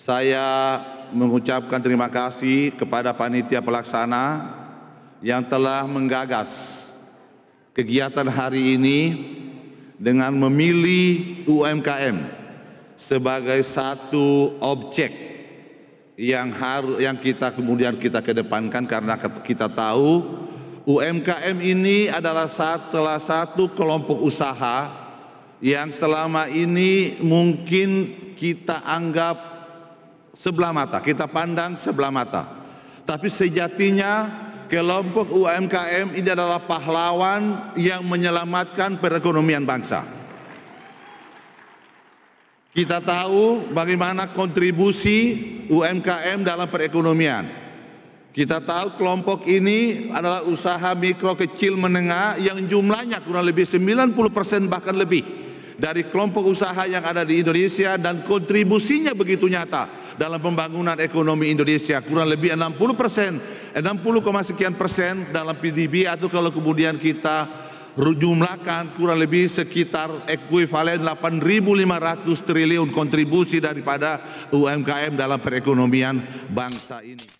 Saya mengucapkan terima kasih kepada panitia pelaksana yang telah menggagas kegiatan hari ini dengan memilih UMKM sebagai satu objek yang harus yang kita kemudian kita kedepankan karena kita tahu UMKM ini adalah salah satu kelompok usaha yang selama ini mungkin kita anggap sebelah mata, kita pandang sebelah mata. Tapi sejatinya kelompok UMKM ini adalah pahlawan yang menyelamatkan perekonomian bangsa. Kita tahu bagaimana kontribusi UMKM dalam perekonomian. Kita tahu kelompok ini adalah usaha mikro kecil menengah yang jumlahnya kurang lebih 90% bahkan lebih dari kelompok usaha yang ada di Indonesia dan kontribusinya begitu nyata dalam pembangunan ekonomi Indonesia kurang lebih 60 persen 60, sekian persen dalam PDB atau kalau kemudian kita jumlahkan kurang lebih sekitar ekuivalen 8.500 triliun kontribusi daripada UMKM dalam perekonomian bangsa ini.